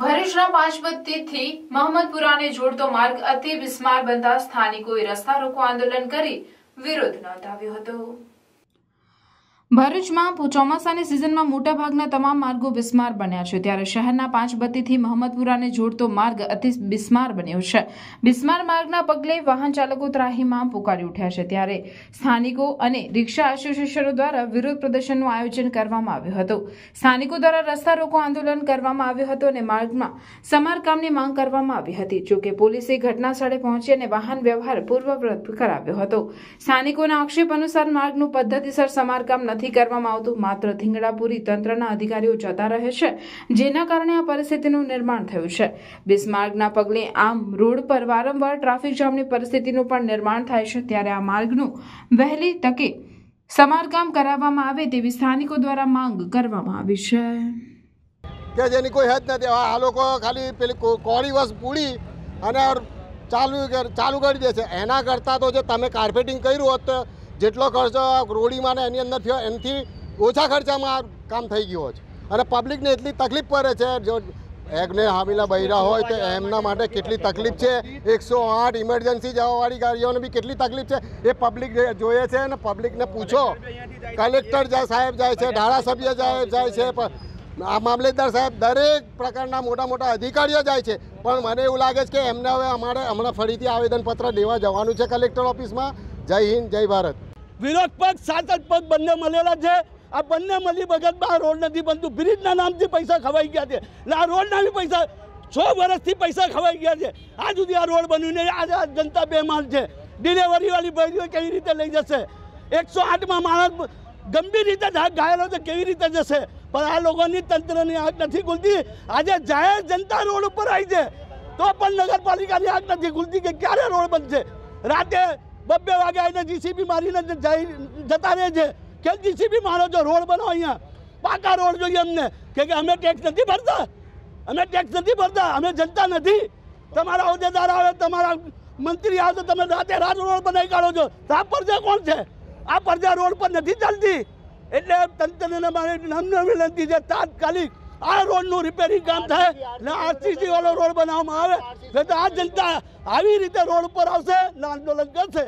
ભરૂચના પાંચબત્તીથી મહમદપુરાને જોડતો માર્ગ અતિ બિસ્માર બનતા સ્થાનિકોએ રસ્તા રોકો આંદોલન કરી વિરોધ નોંધાવ્યો હતો ભરૂચમાં ચોમાસાની સિઝનમાં મોટાભાગના તમામ માર્ગો બિસ્માર બન્યા છે ત્યારે શહેરના પાંચ બત્તીથી મહમ્મદપુરાને જોડતો માર્ગ અતિ બિસ્માર બન્યો છે બિસ્માર માર્ગના પગલે વાહન ચાલકો ત્રાહીમાં પુકારી ઉઠ્યા છે ત્યારે સ્થાનિકો અને રિક્ષા એસોસિએશનો દ્વારા વિરોધ પ્રદર્શનનું આયોજન કરવામાં આવ્યું હતું સ્થાનિકો દ્વારા રસ્તા રોકો આંદોલન કરવામાં આવ્યું હતું અને માર્ગમાં સમારકામની માંગ કરવામાં આવી હતી જોકે પોલીસે ઘટના સ્થળે પહોંચી અને વાહન વ્યવહાર પૂર્વવત કરાવ્યો હતો સ્થાનિકોના આક્ષેપ અનુસાર માર્ગનું પદ્ધતિસર સમારકામ નથી નથી કરવામાં આવતું માત્ર થીંગડાપુરી તંત્રના અધિકારીઓ જતા રહે છે જેના કારણે આ પરિસ્થિતિનું નિર્માણ થયું છે બિસ્માર્ગના પગલે આમ રોડ પર વારંવાર ટ્રાફિક જામની પરિસ્થિતિનું પણ નિર્માણ થાય છે ત્યારે આ માર્ગનું વહેલી તકે સમારકામ કરાવવામાં આવે તેવી સ્થાનિકો દ્વારા માંગ કરવામાં આવી છે કે જેની કોઈ હદ નથી આ લોકો ખાલી પેલી કોળી વસ પૂરી અને ચાલુ ચાલુ કરી દે છે એના કરતાં તો જે તમે કાર્પેટિંગ કર્યું હોત તો જેટલો ખર્ચો રોડીમાં ને એની અંદર થયો એનાથી ઓછા ખર્ચામાં કામ થઈ ગયું છે અને પબ્લિકને એટલી તકલીફ પડે છે જો એગને હામીલા બૈરા હોય તો એમના માટે કેટલી તકલીફ છે એકસો આઠ ઇમરજન્સી જવાવાળી ગાડીઓને બી કેટલી તકલીફ છે એ પબ્લિક જોઈએ છે અને પબ્લિકને પૂછો કલેક્ટર સાહેબ જાય છે ધારાસભ્ય સાહેબ જાય છે આ મામલેદાર સાહેબ દરેક પ્રકારના મોટા મોટા અધિકારીઓ જાય છે પણ મને એવું લાગે છે કે એમને હવે અમારે હમણાં ફરીથી આવેદનપત્ર દેવા જવાનું છે કલેક્ટર ઓફિસમાં જય હિન્દ જય ભારત વિરોધ પક્ષ સાતક પક્ષ બંને મળેલા છે આ બંને મળી વગરમાં રોડ નથી બનતું બ્રિજના નામથી પૈસા ખવાઈ ગયા છે એટલે આ રોડના બી પૈસા છ વર્ષથી પૈસા ખવાઈ ગયા છે આ સુધી આ રોડ બન્યું નહીં આજે આ જનતા બેમાન છે ડિલેવરીવાળી ભાઈઓ કેવી રીતે લઈ જશે એકસો આઠમાં માણસ ગંભીર રીતે ઘાયલો છે કેવી રીતે જશે પણ આ લોકોની તંત્રની આગ નથી ખુલતી આજે જાહેર જનતા રોડ ઉપર આવી છે તો પણ નગરપાલિકાની આગ નથી ખુલતી કે ક્યારે રોડ બનશે રાતે બબ્બે વાગે આવીને જીસીબી મારીને જતા રહે છે કે જીસીબી મારો છો રોડ બનો અહીંયા પાકા રોડ જોઈએ અમને કે અમે ટેક્સ નથી ભરતા અમે ટેક્સ નથી ભરતા અમે જનતા નથી તમારા હોદ્દેદાર આવે તમારા મંત્રી આવે તો તમે રાતે રાત રોડ બનાવી કાઢો છો તો આ પરજા કોણ છે આ પરજા રોડ પર નથી ચાલતી એટલે તંત્રને મારે નમ્ર વિનંતી છે તાત્કાલિક આ રોડનું રિપેરિંગ કામ થાય ને આરસીસી વાળો રોડ બનાવવામાં આવે તો આ જનતા આવી રીતે રોડ ઉપર આવશે ને આંદોલન કરશે